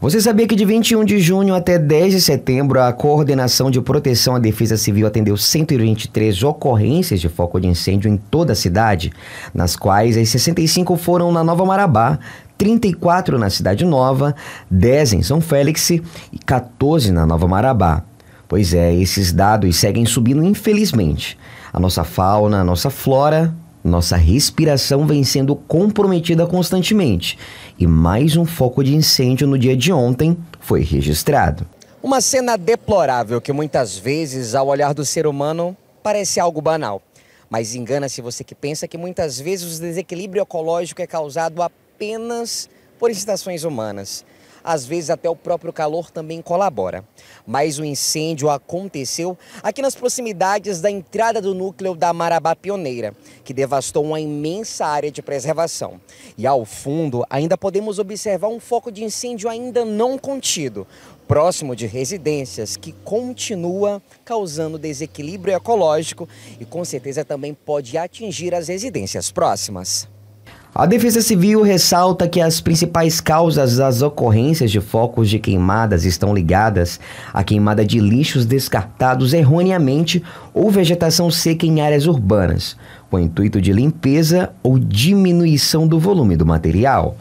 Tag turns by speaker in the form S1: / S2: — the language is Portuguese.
S1: Você sabia que de 21 de junho até 10 de setembro, a Coordenação de Proteção à Defesa Civil atendeu 123 ocorrências de foco de incêndio em toda a cidade, nas quais as 65 foram na Nova Marabá, 34 na Cidade Nova, 10 em São Félix e 14 na Nova Marabá. Pois é, esses dados seguem subindo, infelizmente. A nossa fauna, a nossa flora nossa respiração vem sendo comprometida constantemente e mais um foco de incêndio no dia de ontem foi registrado. Uma cena deplorável que muitas vezes, ao olhar do ser humano, parece algo banal. Mas engana-se você que pensa que muitas vezes o desequilíbrio ecológico é causado apenas por incitações humanas. Às vezes até o próprio calor também colabora. Mas o incêndio aconteceu aqui nas proximidades da entrada do núcleo da Marabá Pioneira, que devastou uma imensa área de preservação. E ao fundo ainda podemos observar um foco de incêndio ainda não contido, próximo de residências, que continua causando desequilíbrio ecológico e com certeza também pode atingir as residências próximas. A Defesa Civil ressalta que as principais causas das ocorrências de focos de queimadas estão ligadas à queimada de lixos descartados erroneamente ou vegetação seca em áreas urbanas, com intuito de limpeza ou diminuição do volume do material.